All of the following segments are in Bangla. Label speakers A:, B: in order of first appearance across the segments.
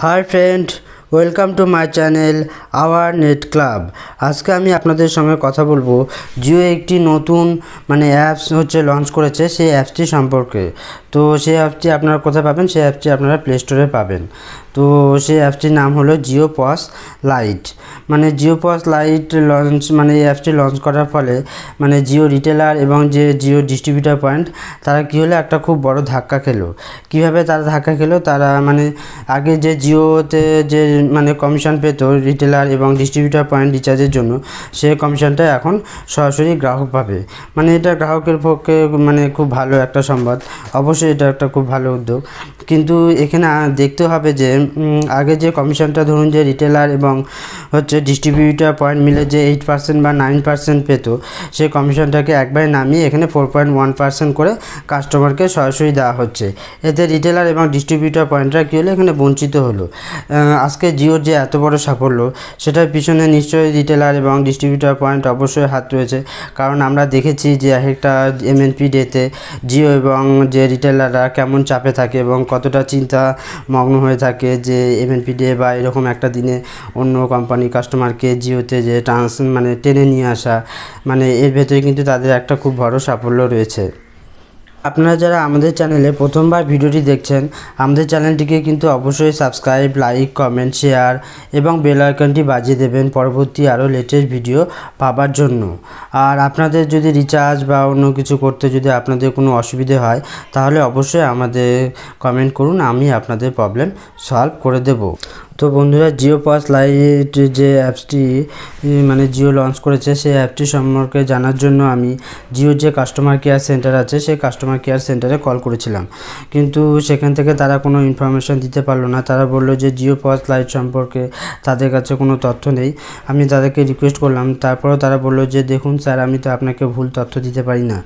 A: Hi friend welcome to my channel our net club আজকে আমি আপনাদের সঙ্গে কথা বলবো জিও একটি নতুন মানে অ্যাপস হচ্ছে লঞ্চ করেছে সেই অ্যাপসটি সম্পর্কে তো সেই অ্যাপটি আপনারা কোথায় পাবেন সেই অ্যাপটি আপনারা প্লে স্টোরে পাবেন তো সেই অ্যাপটির নাম হলো জিও পস লাইট মানে জিও পস লাইট লঞ্চ মানে এই অ্যাপটি লঞ্চ করার ফলে মানে জিও রিটেলার এবং যে জিও ডিস্ট্রিবিউটার পয়েন্ট তারা কী হলো একটা খুব বড় ধাক্কা খেলো কীভাবে তারা ধাক্কা খেলো তারা মানে আগে যে জিওতে যে মানে কমিশন পেত রিটেলার এবং ডিস্ট্রিবিউটার পয়েন্ট রিচার্জের জন্য সে কমিশনটা এখন সরাসরি গ্রাহক পাবে মানে এটা গ্রাহকের পক্ষে মানে খুব ভালো একটা সংবাদ অবশ্যই এটা একটা খুব ভালো উদ্যোগ কিন্তু এখানে দেখতে হবে যে আগে যে কমিশনটা ধরুন যে রিটেলার এবং হচ্ছে ডিস্ট্রিবিউটার পয়েন্ট মিলে যে এইট পার্সেন্ট বা নাইন পার্সেন্ট পেতো সেই কমিশনটাকে একবারে নামিয়ে এখানে ফোর পয়েন্ট ওয়ান পার্সেন্ট করে কাস্টমারকে সরাসরি দেওয়া হচ্ছে এতে রিটেলার এবং ডিস্ট্রিবিউটার পয়েন্টরা কী হলো এখানে বঞ্চিত হলো আজকে আজকে জিওর যে এত বড় সাফল্য সেটার পিছনে নিশ্চয়ই রিটেলার এবং ডিস্ট্রিবিউটার পয়েন্ট অবশ্যই হাত রয়েছে কারণ আমরা দেখেছি যে একটা এমএনপি ডেতে জিও এবং যে রিটেলাররা কেমন চাপে থাকে এবং কতটা চিন্তা মগ্ন হয়ে থাকে যে এমএনপি ডে বা এরকম একটা দিনে অন্য কোম্পানি কাস্টমারকে জিওতে যে ট্রান্স মানে টেনে নিয়ে আসা মানে এর ভেতরে কিন্তু তাদের একটা খুব বড় সাফল্য রয়েছে আপনারা যারা আমাদের চ্যানেলে প্রথমবার ভিডিওটি দেখছেন আমাদের চ্যানেলটিকে কিন্তু অবশ্যই সাবস্ক্রাইব লাইক কমেন্ট শেয়ার এবং বেল আইকনটি বাজিয়ে দেবেন পরবর্তী আরও লেটেস্ট ভিডিও পাবার জন্য আর আপনাদের যদি রিচার্জ বা অন্য কিছু করতে যদি আপনাদের কোনো অসুবিধে হয় তাহলে অবশ্যই আমাদের কমেন্ট করুন আমি আপনাদের প্রবলেম সলভ করে দেব তো বন্ধুরা জিও পাস লাইট যে অ্যাপসটি মানে জিও লঞ্চ করেছে সেই অ্যাপটি সম্পর্কে জানার জন্য আমি জিওর যে কাস্টমার কেয়ার সেন্টার আছে সেই কাস্টমার কেয়ার সেন্টারে কল করেছিলাম কিন্তু সেখান থেকে তারা কোনো ইনফরমেশান দিতে পারলো না তারা বললো যে জিও পাস লাইট সম্পর্কে তাদের কাছে কোনো তথ্য নেই আমি তাদেরকে রিকোয়েস্ট করলাম তারপরেও তারা বললো যে দেখুন স্যার আমি তো আপনাকে ভুল তথ্য দিতে পারি না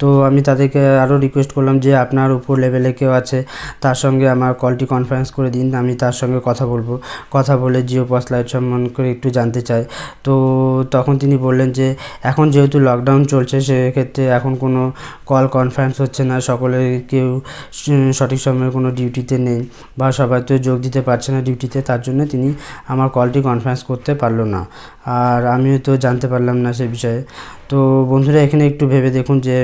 A: তো আমি তাদেরকে আরও রিকোয়েস্ট করলাম যে আপনার উপর লেভেলে কেউ আছে তার সঙ্গে আমার কলটি কনফারেন্স করে দিন আমি তার সঙ্গে কথা বলবো কথা বলে জিও পাস লাইট করে একটু জানতে চাই তো তখন তিনি বললেন যে এখন যেহেতু লকডাউন চলছে সেক্ষেত্রে এখন কোনো কল কনফারেন্স হচ্ছে না সকলে কেউ সঠিক সময়ে কোনো ডিউটিতে নেই বা সবাই তো যোগ দিতে পারছে না ডিউটিতে তার জন্য তিনি আমার কলটি কনফারেন্স করতে পারলো না আর আমিও তো জানতে পারলাম না সে বিষয়ে তো বন্ধুরা এখানে একটু ভেবে দেখুন যে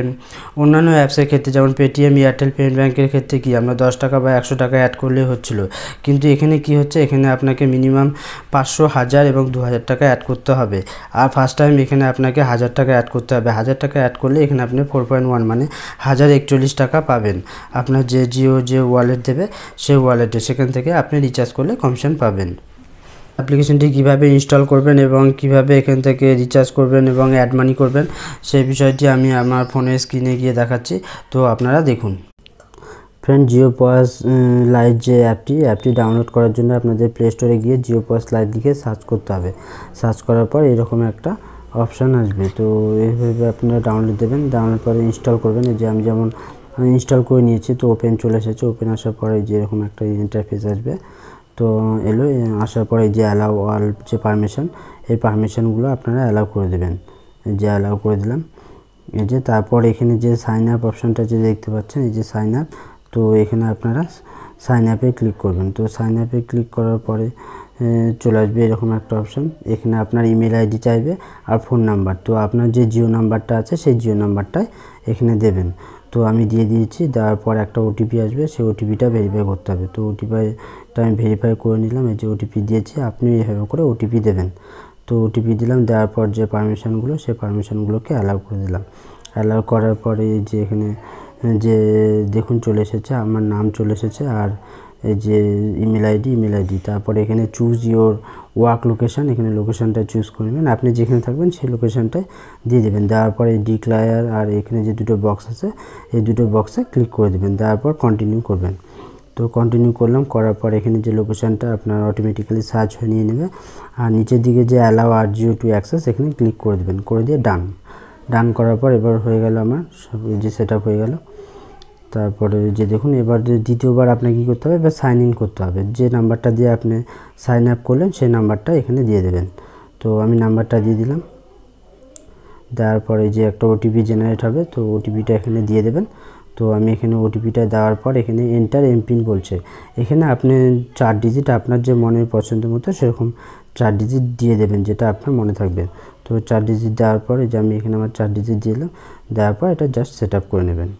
A: অন্যান্য অ্যাপসের ক্ষেত্রে যেমন পেটিএম এয়ারটেল পেমেন্ট ব্যাঙ্কের ক্ষেত্রে কি আমরা দশ টাকা বা একশো টাকা অ্যাড করলেই হচ্ছিল কিন্তু এখানে কি হচ্ছে এখানে আপনাকে মিনিমাম পাঁচশো হাজার এবং দু হাজার টাকা অ্যাড করতে হবে আর ফার্স্ট টাইম এখানে আপনাকে হাজার টাকা অ্যাড করতে হবে হাজার টাকা অ্যাড করলে এখানে আপনি ফোর পয়েন্ট ওয়ান মানে হাজার একচল্লিশ টাকা পাবেন আপনার যে জিও যে ওয়ালেট দেবে সেই ওয়ালেটে সেখান থেকে আপনি রিচার্জ করলে কমিশন পাবেন অ্যাপ্লিকেশনটি কিভাবে ইনস্টল করবেন এবং কিভাবে এখান থেকে রিচার্জ করবেন এবং অ্যাড মানি করবেন সেই বিষয়টি আমি আমার ফোনের স্ক্রিনে গিয়ে দেখাচ্ছি তো আপনারা দেখুন ফ্রেন্ড জিও পয়াস লাইভ যে অ্যাপটি অ্যাপটি ডাউনলোড করার জন্য আপনাদের প্লে স্টোরে গিয়ে জিও পস লাইভ লিখে সার্চ করতে হবে সার্চ করার পর এরকম একটা অপশান আসবে তো এইভাবে আপনারা ডাউনলোড দেবেন ডাউনলোড করে ইনস্টল করবেন যে আমি যেমন ইনস্টল করে নিয়েছি তো ওপেন চলে এসেছে ওপেন আসার পরে যে এরকম একটা ইন্টারফেস আসবে তো এলো আসার পরে যে অ্যালাউ অল যে পারমিশন এই পারমিশনগুলো আপনারা অ্যালাউ করে দেবেন যে অ্যালাউ করে দিলাম এই যে তারপর এখানে যে সাইন আপ অপশানটা যে দেখতে পাচ্ছেন এই যে সাইন আপ তো এখানে আপনারা সাইন আপে ক্লিক করবেন তো সাইন আপে ক্লিক করার পরে চলে আসবে এরকম একটা অপশান এখানে আপনার ইমেল আইডি চাইবে আর ফোন নাম্বার তো আপনার যে জিও নাম্বারটা আছে সেই জিও নাম্বারটাই এখানে দেবেন তো আমি দিয়ে দিয়েছি দেওয়ার পর একটা ওটিপি আসবে সেই ওটিপিটা ভেরিফাই করতে হবে তো ওটিপিটা আমি ভেরিফাই করে নিলাম এই যে ওটিপি দিয়েছি আপনি এভাবে করে ওটিপি দেবেন তো ওটিপি দিলাম দেওয়ার পর যে পারমিশনগুলো সেই পারমিশনগুলোকে অ্যালাউ করে দিলাম অ্যালাউ করার পরে যে এখানে যে দেখুন চলে এসেছে আমার নাম চলে এসেছে আর এই যে ইমেল আইডি ইমেল আইডি তারপরে এখানে চুজ ইউর ওয়ার্ক লোকেশান এখানে লোকেশানটা চুজ করবেন আপনি যেখানে থাকবেন সেই লোকেশানটাই দিয়ে দেবেন দেওয়ার পরে ডিক্লায়ার আর এখানে যে দুটো বক্স আছে এই দুটো বক্সে ক্লিক করে দেবেন তারপর কন্টিনিউ করবেন তো কন্টিনিউ করলাম করার পর এখানে যে লোকেশানটা আপনার অটোমেটিক্যালি সার্চ হয়ে নিয়ে নেবে আর নিচের দিকে যে অ্যালাউ আর জিও টু অ্যাক্সেস এখানে ক্লিক করে দেবেন করে দিয়ে ডান ডান করার পর এবার হয়ে গেল আমার সব যে সেট হয়ে গেলো তারপরে যে দেখুন এবার দ্বিতীয়বার আপনাকে কী করতে হবে এবার সাইন ইন করতে হবে যে নাম্বারটা দিয়ে আপনি সাইন আপ করলেন সেই নাম্বারটা এখানে দিয়ে দেবেন তো আমি নাম্বারটা দিয়ে দিলাম দেওয়ার পরে যে একটা ওটিপি জেনারেট হবে তো ওটিপিটা এখানে দিয়ে দেবেন তো আমি এখানে ওটিপিটা দেওয়ার পর এখানে এন্টার এমপিন বলছে এখানে আপনি চার ডিজিট আপনার যে মনের পছন্দ মতো সেরকম চার ডিজিট দিয়ে দেবেন যেটা আপনার মনে থাকবে তো চার ডিজিট দেওয়ার পরে যে আমি এখানে আমার চার ডিজিট দিলাম দেওয়ার পর এটা জাস্ট সেট করে নেবেন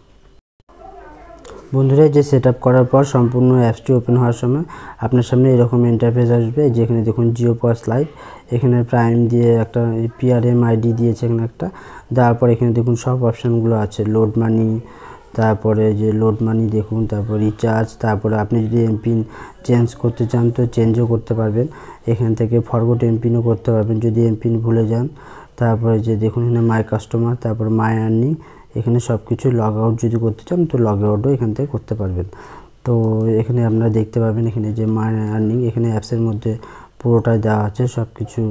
A: বন্ধুরা যে সেট করার পর সম্পূর্ণ অ্যাপসটি ওপেন হওয়ার সময় আপনার সামনে এরকম ইন্টারফেস আসবে যেখানে দেখুন জিও পস লাইভ এখানে প্রাইম দিয়ে একটা পিআরএম আইডি দিয়েছে এখানে একটা তারপর এখানে দেখুন সব অপশানগুলো আছে লোড মানি তারপরে যে লোড মানি দেখুন তারপর রিচার্জ তারপরে আপনি যদি এমপিন চেঞ্জ করতে চান তো চেঞ্জও করতে পারবেন এখান থেকে ফরগোট এমপিনও করতে পারবেন যদি এমপিন ভুলে যান তারপরে যে দেখুন এখানে মাই কাস্টমার তারপর মাই আর্নিং এখানে সব কিছু লগ আউট যদি করতে চান তো লগ আউটও এখান থেকে করতে পারবেন তো এখানে আপনারা দেখতে পাবেন এখানে যে মাইন আর্নিং এখানে অ্যাপসের মধ্যে পুরোটাই দেওয়া আছে সব কিছু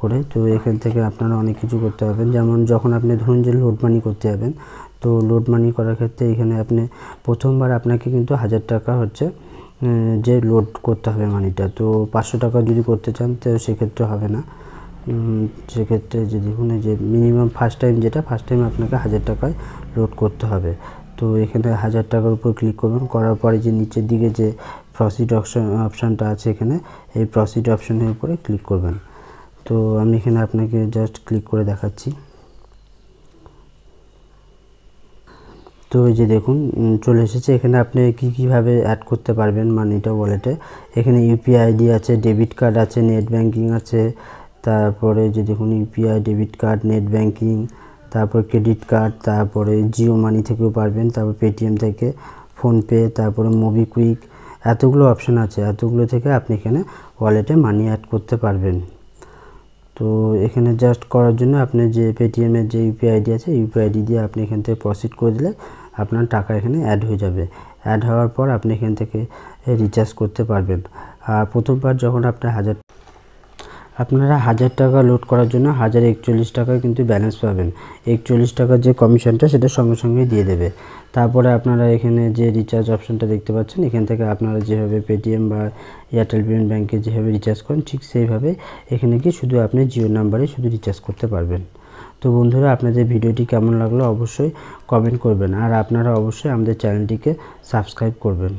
A: করে তো এখান থেকে আপনারা অনেক কিছু করতে পারবেন যেমন যখন আপনি ধরুন যে লোড মানি করতে যাবেন তো লোড মানি করার ক্ষেত্রে এখানে আপনি প্রথমবার আপনাকে কিন্তু হাজার টাকা হচ্ছে যে লোড করতে হবে মানিটা তো পাঁচশো টাকা যদি করতে চান তো সেক্ষেত্রে হবে না সেক্ষেত্রে যে দেখুন যে মিনিমাম ফার্স্ট টাইম যেটা ফার্স্ট টাইম আপনাকে হাজার টাকায় লোড করতে হবে তো এখানে হাজার টাকার উপর ক্লিক করবেন করার পরে যে নিচের দিকে যে প্রসিড অপশন অপশানটা আছে এখানে এই প্রসিড অপশানের উপরে ক্লিক করবেন তো আমি এখানে আপনাকে জাস্ট ক্লিক করে দেখাচ্ছি তো এই যে দেখুন চলে এসেছে এখানে আপনি কী কীভাবে অ্যাড করতে পারবেন মানিটা ওয়ালেটে এখানে ইউপিআই আইডি আছে ডেবিট কার্ড আছে নেট ব্যাঙ্কিং আছে তারপরে যদি দেখুন UPI debit card net banking তারপর ক্রেডিট কার্ড তারপরে জিও মানি থেকেও পারবেন তারপর পেটিএম থেকে ফোনপে তারপরে মোবিকুইক এতগুলো অপশান আছে এতগুলো থেকে আপনি এখানে ওয়ালেটে মানি অ্যাড করতে পারবেন তো এখানে জাস্ট করার জন্য আপনি যে পেটিএমের যে ইউপিআই আইডি আছে ইউপিআই আইডি দিয়ে আপনি এখান থেকে প্রসিড করে দিলে আপনার টাকা এখানে অ্যাড হয়ে যাবে অ্যাড হওয়ার পর আপনি এখান থেকে রিচার্জ করতে পারবেন আর প্রথমবার যখন আপনার হাজার আপনারা হাজার টাকা লোড করার জন্য হাজার একচল্লিশ টাকা কিন্তু ব্যালেন্স পাবেন একচল্লিশ টাকার যে কমিশনটা সেটা সঙ্গে সঙ্গে দিয়ে দেবে তারপরে আপনারা এখানে যে রিচার্জ অপশনটা দেখতে পাচ্ছেন এখান থেকে আপনারা যেভাবে পেটিএম বা এয়ারটেল পেমেন্ট ব্যাঙ্কে যেভাবে রিচার্জ করেন ঠিক সেইভাবে এখানে কি শুধু আপনি জিও নাম্বারে শুধু রিচার্জ করতে পারবেন তো বন্ধুরা আপনাদের ভিডিওটি কেমন লাগলো অবশ্যই কমেন্ট করবেন আর আপনারা অবশ্যই আমাদের চ্যানেলটিকে সাবস্ক্রাইব করবেন